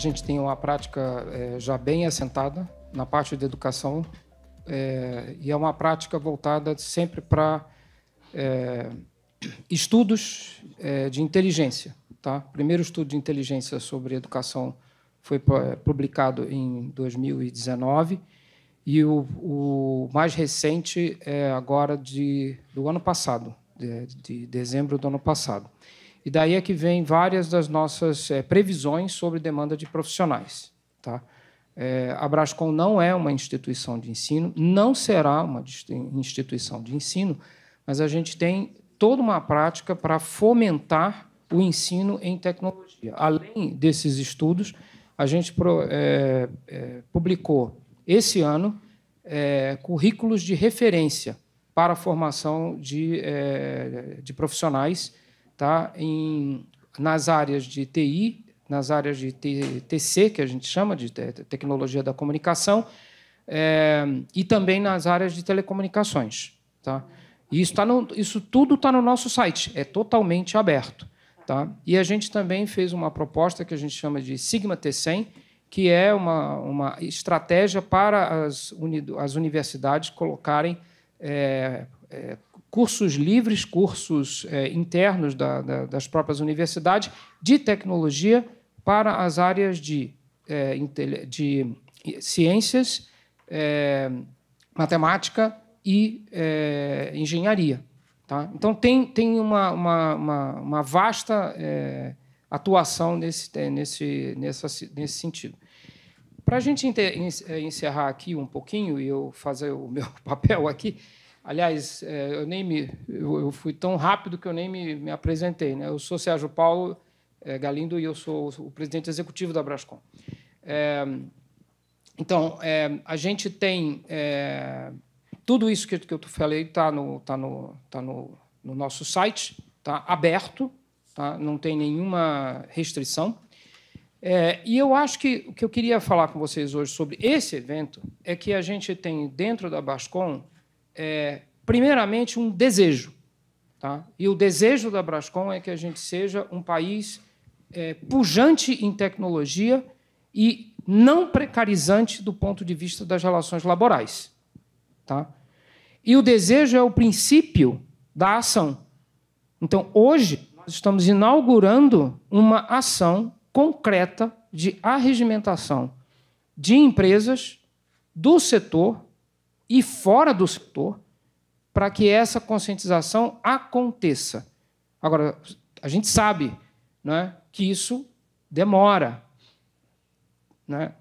gente tem uma prática é, já bem assentada na parte de educação é, e é uma prática voltada sempre para é, estudos é, de inteligência. Tá? O primeiro estudo de inteligência sobre educação foi é, publicado em 2019 e o, o mais recente é agora de, do ano passado, de, de dezembro do ano passado. E daí é que vem várias das nossas é, previsões sobre demanda de profissionais. Tá? É, a Brascom não é uma instituição de ensino, não será uma instituição de ensino, mas a gente tem toda uma prática para fomentar o ensino em tecnologia. Além desses estudos, a gente pro, é, publicou esse ano currículos de referência para a formação de, de profissionais tá? em, nas áreas de TI, nas áreas de TC, que a gente chama de tecnologia da comunicação, é, e também nas áreas de telecomunicações. Tá? E isso, tá no, isso tudo está no nosso site, é totalmente aberto. Tá? E a gente também fez uma proposta que a gente chama de Sigma T100, que é uma, uma estratégia para as, uni, as universidades colocarem é, é, cursos livres, cursos é, internos da, da, das próprias universidades de tecnologia para as áreas de, é, de ciências, é, matemática e é, engenharia. Tá? Então, tem, tem uma, uma, uma, uma vasta é, atuação nesse, é, nesse, nessa, nesse sentido. Para a gente encerrar aqui um pouquinho e eu fazer o meu papel aqui, Aliás, é, eu nem me, eu fui tão rápido que eu nem me, me apresentei. Né? Eu sou Sérgio Paulo é, Galindo e eu sou o presidente executivo da Brascom. É, então, é, a gente tem é, tudo isso que, que eu falei está no, tá no, tá no, no nosso site, está aberto, tá? não tem nenhuma restrição. É, e eu acho que o que eu queria falar com vocês hoje sobre esse evento é que a gente tem dentro da Bascom é, primeiramente, um desejo. Tá? E o desejo da Brascom é que a gente seja um país é, pujante em tecnologia e não precarizante do ponto de vista das relações laborais. Tá? E o desejo é o princípio da ação. Então, hoje, nós estamos inaugurando uma ação concreta de arregimentação de empresas do setor e fora do setor para que essa conscientização aconteça. Agora, a gente sabe né, que isso demora, né?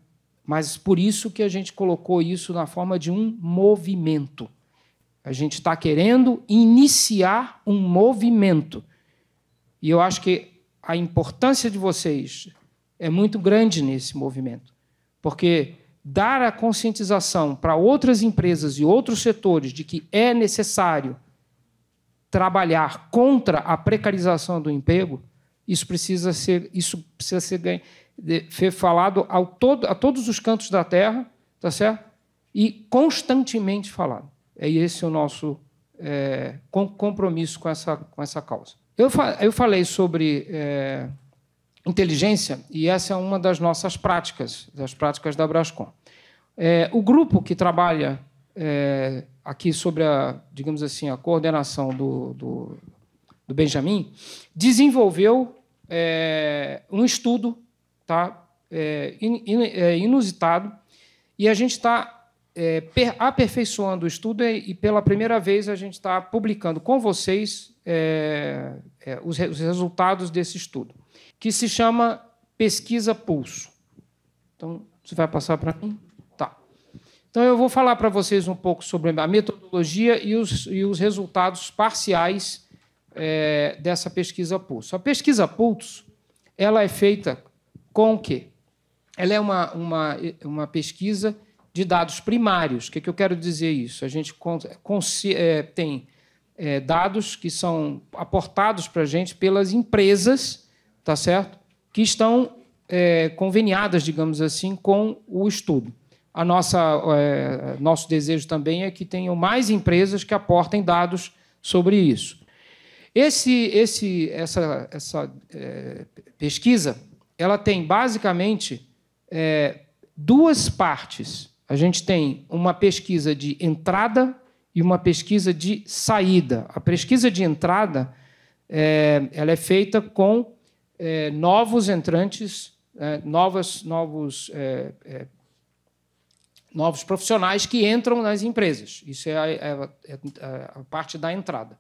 mas por isso que a gente colocou isso na forma de um movimento. A gente está querendo iniciar um movimento. E eu acho que a importância de vocês é muito grande nesse movimento, porque dar a conscientização para outras empresas e outros setores de que é necessário trabalhar contra a precarização do emprego, isso precisa ser, isso precisa ser, ser falado ao todo, a todos os cantos da Terra, tá certo? E constantemente falado. É esse o nosso é, compromisso com essa, com essa causa. Eu, fa eu falei sobre é, inteligência e essa é uma das nossas práticas, das práticas da Brascom. É, o grupo que trabalha é, aqui sobre a, digamos assim, a coordenação do, do, do Benjamin desenvolveu é, um estudo tá, é, in, é, inusitado e a gente está é, aperfeiçoando o estudo e, e, pela primeira vez, a gente está publicando com vocês os, re, os resultados desse estudo, que se chama Pesquisa Pulso. Então, você vai passar para mim? Então, eu vou falar para vocês um pouco sobre a metodologia e os, e os resultados parciais é, dessa pesquisa Pulso. A pesquisa Pulso ela é feita com o quê? Ela é uma, uma, uma pesquisa de dados primários. O que, é que eu quero dizer isso? A gente eh, tem eh, dados que são aportados para a gente pelas empresas, tá certo? Que estão conveniadas, digamos assim, com o estudo a nossa, é, nosso desejo também é que tenham mais empresas que aportem dados sobre isso. Esse, esse, essa, essa é, pesquisa ela tem basicamente é, duas partes. A gente tem uma pesquisa de entrada e uma pesquisa de saída. A pesquisa de entrada é, ela é feita com é, novos entrantes, é, novas, novos novos profissionais que entram nas empresas. Isso é a, é, é a, parte da entrada.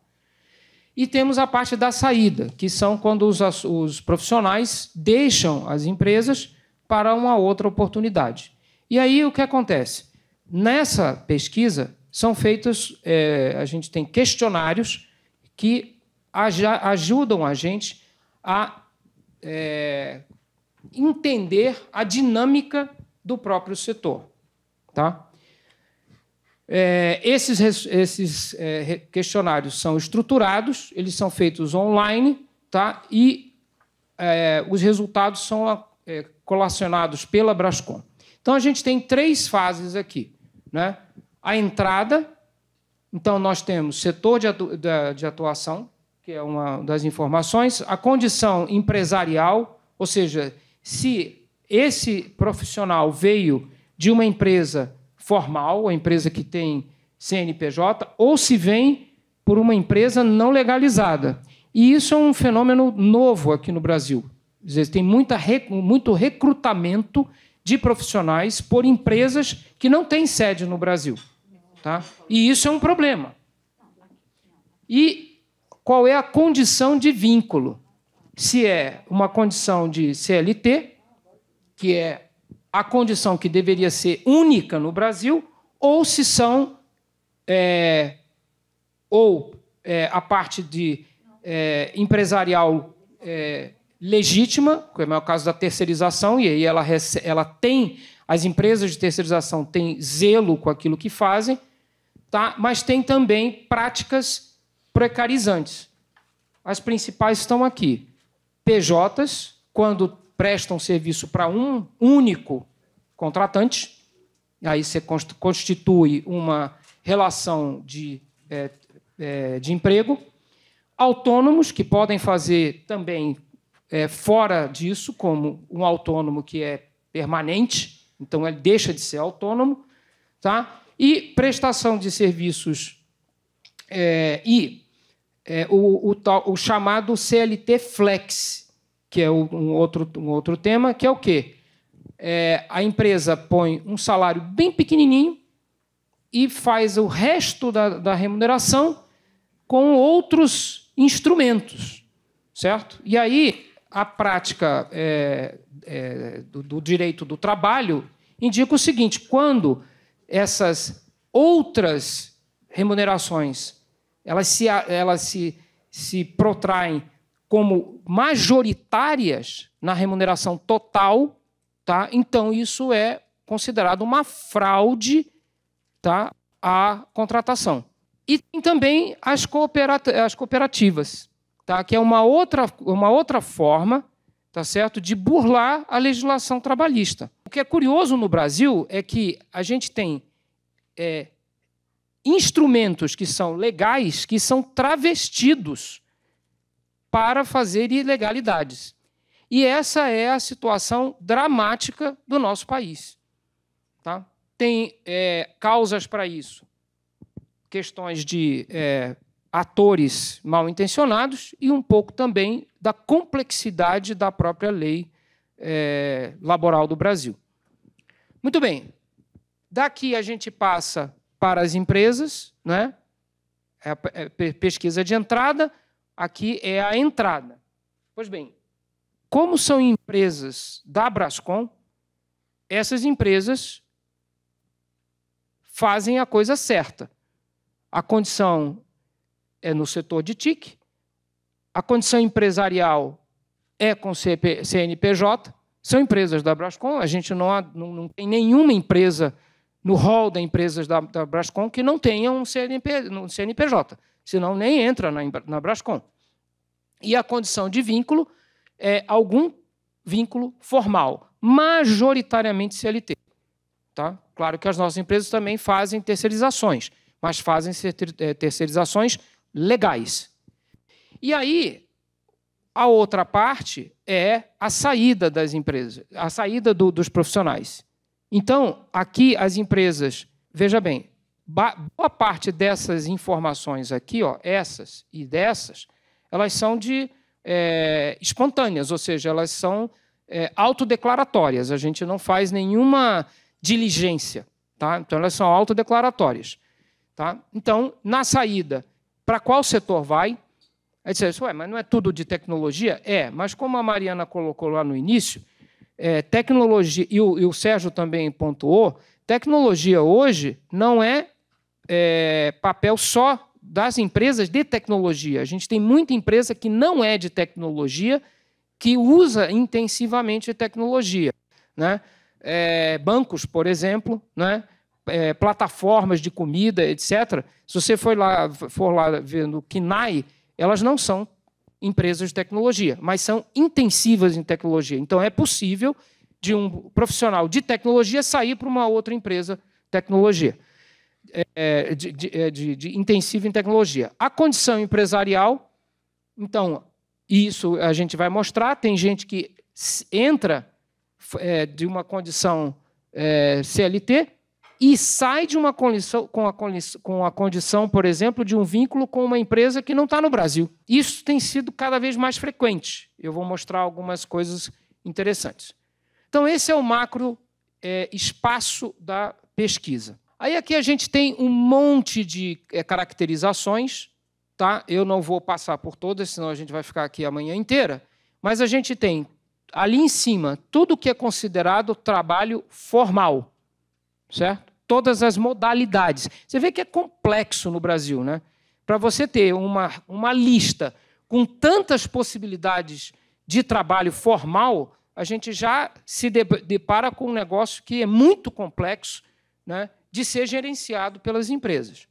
E temos a parte da saída, que são quando os, os profissionais deixam as empresas para uma outra oportunidade. E aí o que acontece? Nessa pesquisa são feitos, é, a gente tem questionários que ajudam a gente a é, entender a dinâmica do próprio setor. Tá? É, esses esses é, questionários são estruturados, eles são feitos online, tá? E é, os resultados são é, colacionados pela Brascom. Então a gente tem três fases aqui, né? A entrada, então nós temos setor de, atu de atuação, que é uma das informações, a condição empresarial, ou seja, se esse profissional veio de uma empresa formal, a empresa que tem CNPJ, ou se vem por uma empresa não legalizada. E isso é um fenômeno novo aqui no Brasil. Dizer, tem muita, muito recrutamento de profissionais por empresas que não têm sede no Brasil. Tá? E isso é um problema. E qual é a condição de vínculo? Se é uma condição de CLT, que é a condição que deveria ser única no Brasil, ou se são é, ou é, a parte de é, empresarial é, legítima, como é o caso da terceirização, e aí ela, ela tem as empresas de terceirização têm zelo com aquilo que fazem, tá? Mas tem também práticas precarizantes. As principais estão aqui: PJs, quando prestam serviço para um único contratante, aí você constitui uma relação de, é, é, de emprego. Autônomos, que podem fazer também é, fora disso, como um autônomo que é permanente, então ele deixa de ser autônomo. Tá? E prestação de serviços é, e é, o, o, o chamado CLT Flex, que é um outro, um outro tema, que é o quê? É, a empresa põe um salário bem pequenininho e faz o resto da, da remuneração com outros instrumentos, certo? E aí a prática é, é, do, do direito do trabalho indica o seguinte: quando essas outras remunerações elas se, elas se, se protraem como majoritárias na remuneração total, tá? então isso é considerado uma fraude tá? à contratação. E tem também as, as cooperativas, tá? que é uma outra, uma outra forma tá certo? de burlar a legislação trabalhista. O que é curioso no Brasil é que a gente tem é, instrumentos que são legais, que são travestidos para fazer ilegalidades. E essa é a situação dramática do nosso país. Tá? Tem é, causas para isso, questões de é, atores mal intencionados e um pouco também da complexidade da própria lei é, laboral do Brasil. Muito bem, daqui a gente passa para as empresas, né? É é, pesquisa de entrada aqui é a entrada. Pois bem, como são empresas da Brascom, essas empresas fazem a coisa certa. A condição é no setor de TIC, a condição empresarial é com CNPJ, são empresas da Brascom, a gente não, não, não, tem nenhuma empresa no hall das empresas da, da Brascom que não tenha um, CNP, um CNPJ senão nem entra na, na Brascom. E a condição de vínculo é algum vínculo formal, majoritariamente CLT. Tá? Claro que as nossas empresas também fazem terceirizações, mas fazem é, terceirizações legais. E aí, a outra parte é a saída das empresas, a saída do, dos profissionais. Então, aqui as empresas, veja bem, boa parte dessas informações aqui, ó, essas e dessas, elas são de é, espontâneas, ou seja, elas são é, autodeclaratórias. A gente não faz nenhuma diligência, tá? Então elas são autodeclaratórias, tá? Então, na saída, para qual setor vai? Aí você ué, mas não é tudo de tecnologia? É, mas como a Mariana colocou lá no início, é, tecnologia, e o, e o Sérgio também pontuou, tecnologia hoje não é é, papel só das empresas de tecnologia. A gente tem muita empresa que não é de tecnologia, que usa intensivamente tecnologia. Né? É, bancos, por exemplo, né? É, plataformas de comida, etc. Se você for lá, for lá vendo KINAI, elas não são empresas de tecnologia, mas são intensivas em tecnologia. Então, é possível de um profissional de tecnologia sair para uma outra empresa de tecnologia. É, de, de, é, de, em tecnologia. A condição empresarial, então, isso a gente vai mostrar, tem gente que entra é, de uma condição é, CLT e sai de uma condição com a, com a condição, por exemplo, de um vínculo com uma empresa que não está no Brasil. Isso tem sido cada vez mais frequente. Eu vou mostrar algumas coisas interessantes. Então, esse é o macro é, espaço da pesquisa. Aí aqui a gente tem um monte de é, caracterizações, tá? Eu não vou passar por todas, senão a gente vai ficar aqui a manhã inteira. Mas a gente tem ali em cima tudo que é considerado trabalho formal, certo? Todas as modalidades. Você vê que é complexo no Brasil, né? Para você ter uma, uma lista com tantas possibilidades de trabalho formal, a gente já se depara com um negócio que é muito complexo, né? de ser gerenciado pelas empresas.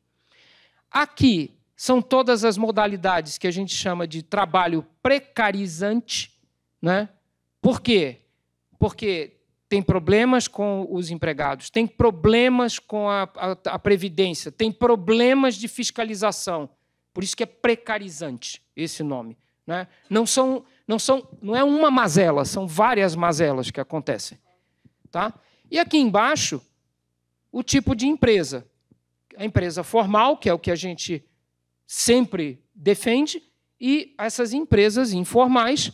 Aqui são todas as modalidades que a gente chama de trabalho precarizante, né? Por quê? Porque tem problemas com os empregados, tem problemas com a, a, a, Previdência, tem problemas de fiscalização. Por isso que é precarizante esse nome. Né? Não, são, não, são, não é uma mazela, são várias mazelas que acontecem. Tá? E aqui embaixo o tipo de empresa. A empresa formal, que é o que a gente sempre defende, e essas empresas informais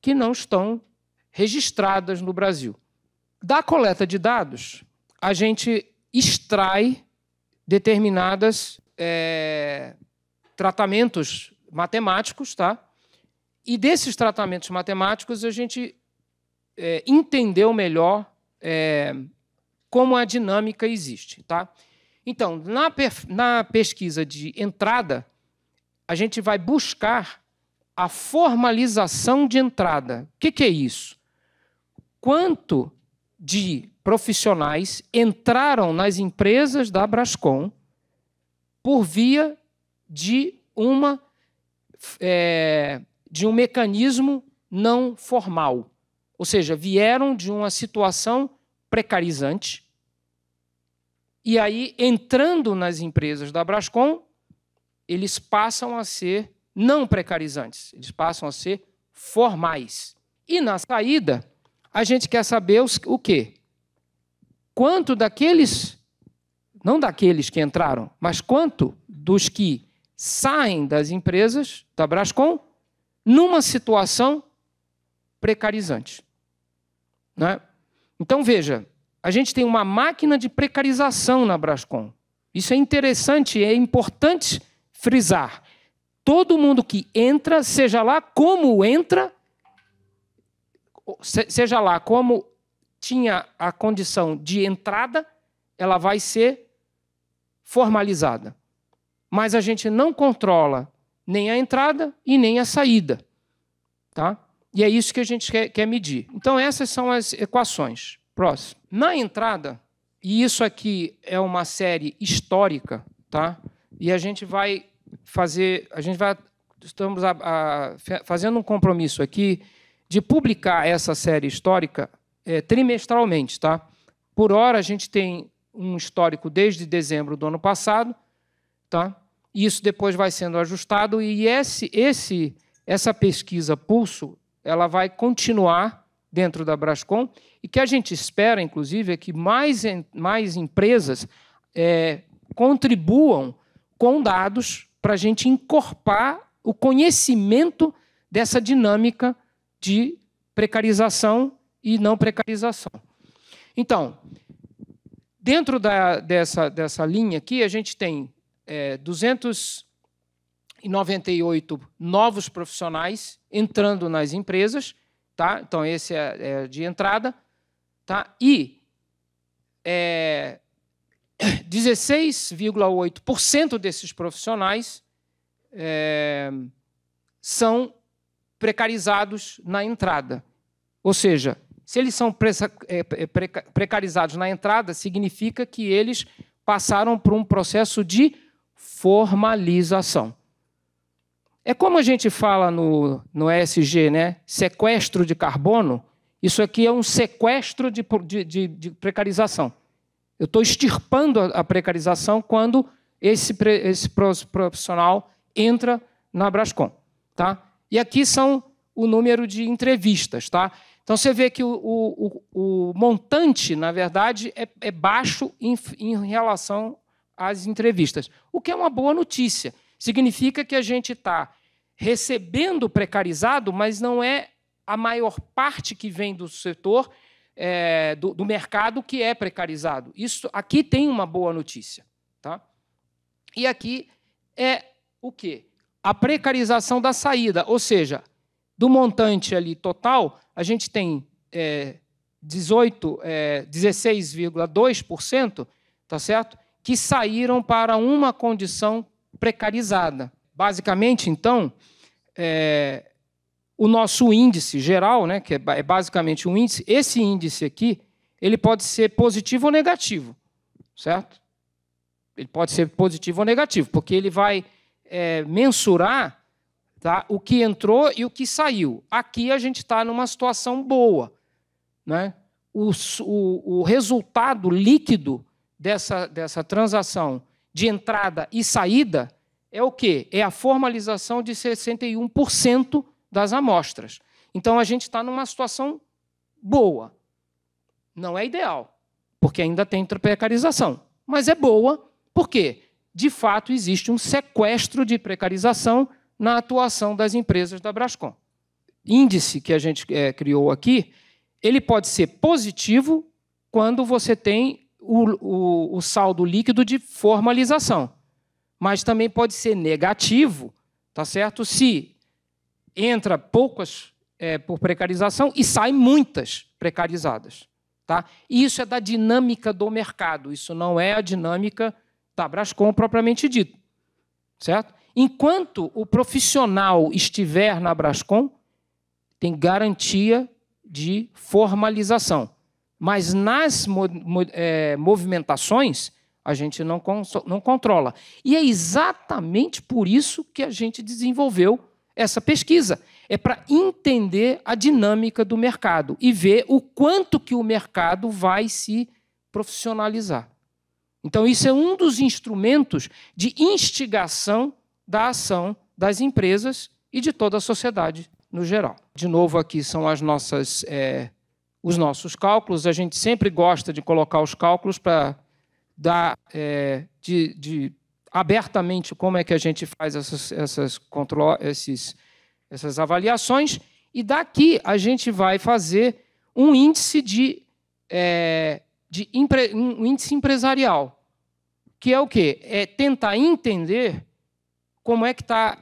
que não estão registradas no Brasil. Da coleta de dados, a gente extrai determinados é, tratamentos matemáticos, tá? E desses tratamentos matemáticos a gente é, entendeu melhor é, como a dinâmica existe. Tá? Então, na, na pesquisa de entrada, a gente vai buscar a formalização de entrada. O que, que é isso? Quanto de profissionais entraram nas empresas da Brascom por via de uma é, de um mecanismo não formal, ou seja, vieram de uma situação precarizante e aí, entrando nas empresas da Brascom, eles passam a ser não precarizantes, eles passam a ser formais. E na saída, a gente quer saber o quê? Quanto daqueles, não daqueles que entraram, mas quanto dos que saem das empresas da Brascom numa situação precarizante. Né? Então, veja, a gente tem uma máquina de precarização na Brascom. Isso é interessante, é importante frisar. Todo mundo que entra, seja lá como entra, seja lá como tinha a condição de entrada, ela vai ser formalizada. Mas a gente não controla nem a entrada e nem a saída. Tá? E é isso que a gente quer, quer medir. Então, essas são as equações. Próximo. Na entrada, e isso aqui é uma série histórica, tá? E a gente vai fazer, a gente vai estamos a, a, fazendo um compromisso aqui de publicar essa série histórica é, trimestralmente, tá? Por hora a gente tem um histórico desde dezembro do ano passado, tá? Isso depois vai sendo ajustado e esse, esse, essa pesquisa pulso, ela vai continuar dentro da Brascom e que a gente espera, inclusive, é que mais, mais empresas é, contribuam com dados para a gente encorpar o conhecimento dessa dinâmica de precarização e não precarização. Então, dentro da, dessa, dessa linha aqui, a gente tem é, 298 novos profissionais entrando nas empresas Tá? Então, esse é, é de entrada. Tá? E é, 16,8% desses profissionais é, são precarizados na entrada. Ou seja, se eles são é, é, precarizados na entrada, significa que eles passaram por um processo de formalização. É como a gente fala no, no ESG, né? Sequestro de carbono. Isso aqui é um sequestro de, de, de precarização. Eu estou extirpando a, a, precarização quando esse, esse profissional entra na Brascom. Tá? E aqui são o número de entrevistas. Tá? Então você vê que o, o, o montante, na verdade, é, é baixo em, em relação às entrevistas, o que é uma boa notícia Significa que a gente está recebendo precarizado, mas não é a maior parte que vem do setor, é, do, do, mercado, que é precarizado. Isso aqui tem uma boa notícia. Tá? E aqui é o quê? A precarização da saída, ou seja, do montante ali total, a gente tem é, 18, é, 16,2%, tá certo? Que saíram para uma condição precarizada. Basicamente, então, é, o nosso índice geral, né, que é, é basicamente um índice, esse índice aqui, ele pode ser positivo ou negativo, certo? Ele pode ser positivo ou negativo, porque ele vai é, mensurar tá, o que entrou e o que saiu. Aqui a gente está numa situação boa. Né? O, o, o resultado líquido dessa, dessa transação de entrada e saída é o quê? É a formalização de 61% das amostras. Então a gente está numa situação boa. Não é ideal, porque ainda tem precarização, mas é boa porque, de fato, existe um sequestro de precarização na atuação das empresas da Brascom. Índice que a gente é, criou aqui, ele pode ser positivo quando você tem o, o, o saldo líquido de formalização mas também pode ser negativo, tá certo? Se entra poucas é, por precarização e sai muitas precarizadas, tá? Isso é da dinâmica do mercado. Isso não é a dinâmica da Brascom propriamente dito, certo? Enquanto o profissional estiver na Brascom, tem garantia de formalização. Mas nas mo mo é, movimentações, a gente não, não controla. E é exatamente por isso que a gente desenvolveu essa pesquisa. É para entender a dinâmica do mercado e ver o quanto que o mercado vai se profissionalizar. Então, isso é um dos instrumentos de instigação da ação das empresas e de toda a sociedade no geral. De novo, aqui são as nossas, é, os nossos cálculos. A gente sempre gosta de colocar os cálculos para da, é, de, de, abertamente como é que a gente faz essas, essas, control, esses, essas avaliações, e daqui a gente vai fazer um índice de, é, de impre, um índice empresarial, que é o quê? É tentar entender como é que está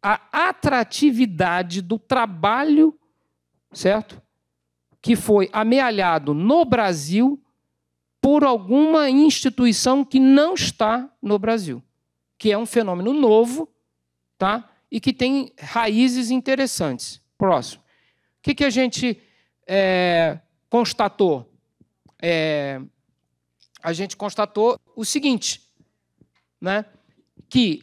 a atratividade do trabalho, certo? Que foi amealhado no Brasil por alguma instituição que não está no Brasil, que é um fenômeno novo, tá? E que tem raízes interessantes. Próximo. O que, que a gente é, constatou? É, a gente constatou o seguinte, né? Que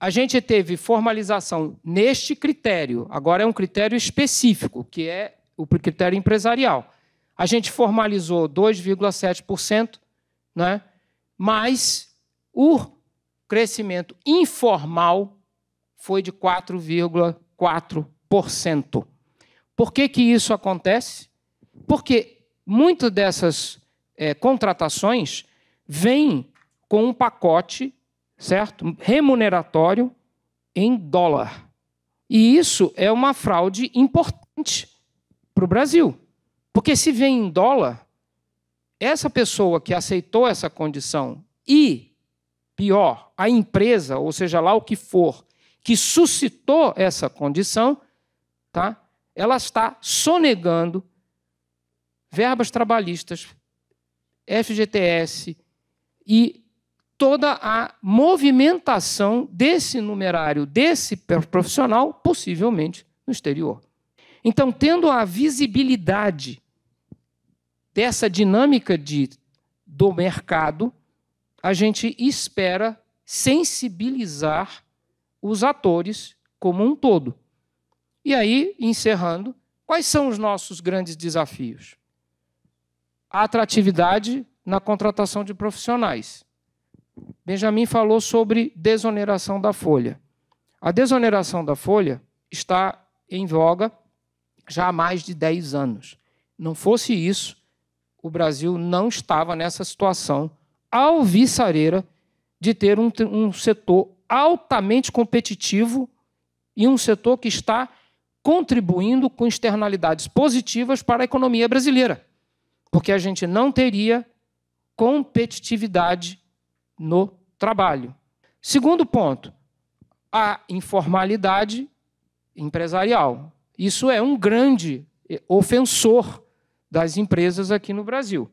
a gente teve formalização neste critério. Agora é um critério específico, que é o critério empresarial a gente formalizou 2,7%, né? mas o crescimento informal foi de 4,4%. Por que, que isso acontece? Porque muitas dessas é, contratações vêm com um pacote certo? remuneratório em dólar. E isso é uma fraude importante para o Brasil. Porque se vem em dólar, essa pessoa que aceitou essa condição e, pior, a empresa, ou seja lá o que for, que suscitou essa condição, tá? ela está sonegando verbas trabalhistas, FGTS e toda a movimentação desse numerário, desse profissional, possivelmente no exterior. Então, tendo a visibilidade dessa dinâmica de, do mercado, a gente espera sensibilizar os atores como um todo. E aí, encerrando, quais são os nossos grandes desafios? A atratividade na contratação de profissionais. Benjamin falou sobre desoneração da folha. A desoneração da folha está em voga já há mais de 10 anos. Não fosse isso, o Brasil não estava nessa situação alviçareira de ter um, um setor altamente competitivo e um setor que está contribuindo com externalidades positivas para a economia brasileira, porque a gente não teria competitividade no trabalho. Segundo ponto, a informalidade empresarial. Isso é um grande eh, ofensor das empresas aqui no Brasil.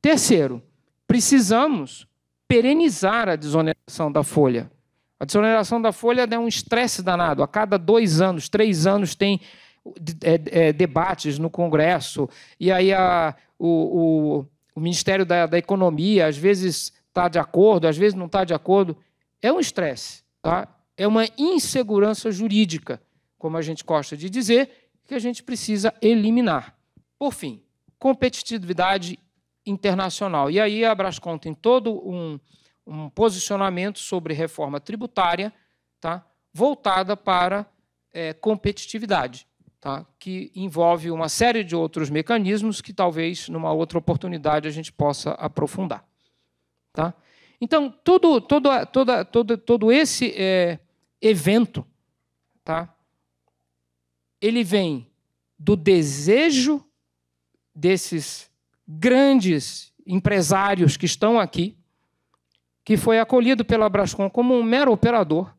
Terceiro, precisamos perenizar a desoneração da folha. A desoneração da folha é um estresse danado. A cada dois anos, três anos, tem é, é, debates no Congresso, e aí a, o, o, o, Ministério da, da Economia, às vezes está de acordo, às vezes não está de acordo. É um estresse, tá? é uma insegurança jurídica, como a gente gosta de dizer, que a gente precisa eliminar. Por fim, competitividade internacional. E aí a Brascom tem todo um, um posicionamento sobre reforma tributária tá, voltada para é, competitividade, tá, que envolve uma série de outros mecanismos que talvez numa outra oportunidade a gente possa aprofundar. Tá? Então, todo, todo, todo, todo, todo esse é, evento tá, ele vem do desejo desses grandes empresários que estão aqui, que foi acolhido pela Brascom como um mero operador,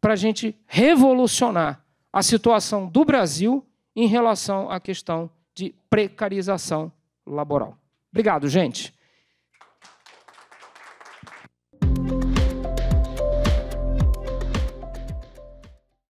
para a gente revolucionar a situação do Brasil em relação à questão de precarização laboral. Obrigado, gente.